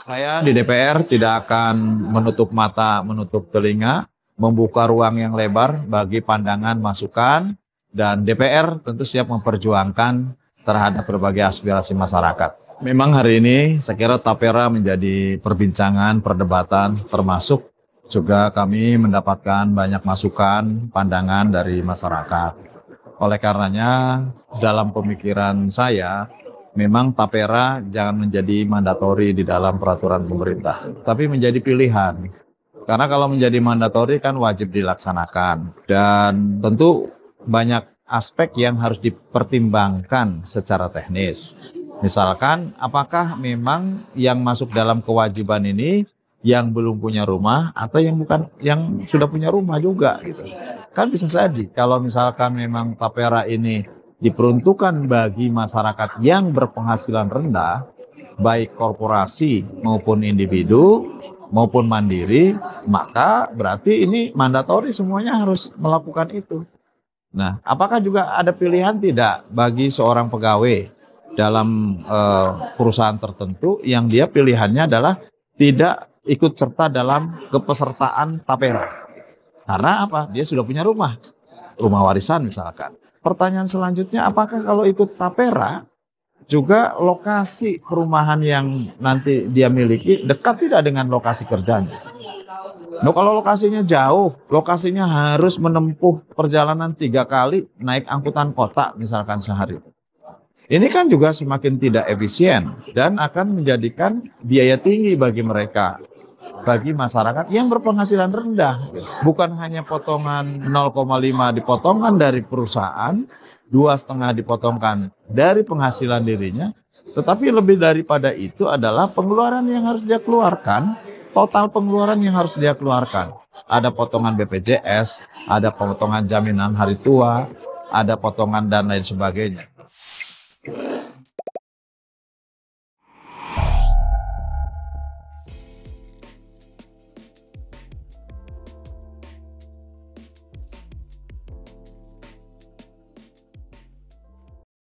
Saya di DPR tidak akan menutup mata, menutup telinga, membuka ruang yang lebar bagi pandangan, masukan, dan DPR tentu siap memperjuangkan terhadap berbagai aspirasi masyarakat. Memang hari ini saya kira Tapera menjadi perbincangan, perdebatan, termasuk juga kami mendapatkan banyak masukan, pandangan dari masyarakat. Oleh karenanya, dalam pemikiran saya, memang tapera jangan menjadi mandatori di dalam peraturan pemerintah, tapi menjadi pilihan. Karena kalau menjadi mandatori kan wajib dilaksanakan dan tentu banyak aspek yang harus dipertimbangkan secara teknis. Misalkan apakah memang yang masuk dalam kewajiban ini yang belum punya rumah atau yang bukan yang sudah punya rumah juga gitu. Kan bisa jadi kalau misalkan memang tapera ini diperuntukkan bagi masyarakat yang berpenghasilan rendah, baik korporasi maupun individu maupun mandiri, maka berarti ini mandatori semuanya harus melakukan itu. Nah, apakah juga ada pilihan tidak bagi seorang pegawai dalam uh, perusahaan tertentu yang dia pilihannya adalah tidak ikut serta dalam kepesertaan tapera. Karena apa? Dia sudah punya rumah, rumah warisan misalkan pertanyaan selanjutnya, apakah kalau ikut tapera juga lokasi perumahan yang nanti dia miliki dekat tidak dengan lokasi kerjanya? No, kalau lokasinya jauh, lokasinya harus menempuh perjalanan tiga kali naik angkutan kota misalkan sehari. Ini kan juga semakin tidak efisien dan akan menjadikan biaya tinggi bagi mereka bagi masyarakat yang berpenghasilan rendah. Bukan hanya potongan 0,5 dipotongkan dari perusahaan, dua setengah dipotongkan dari penghasilan dirinya, tetapi lebih daripada itu adalah pengeluaran yang harus dia keluarkan, total pengeluaran yang harus dia keluarkan. Ada potongan BPJS, ada potongan jaminan hari tua, ada potongan dan lain sebagainya.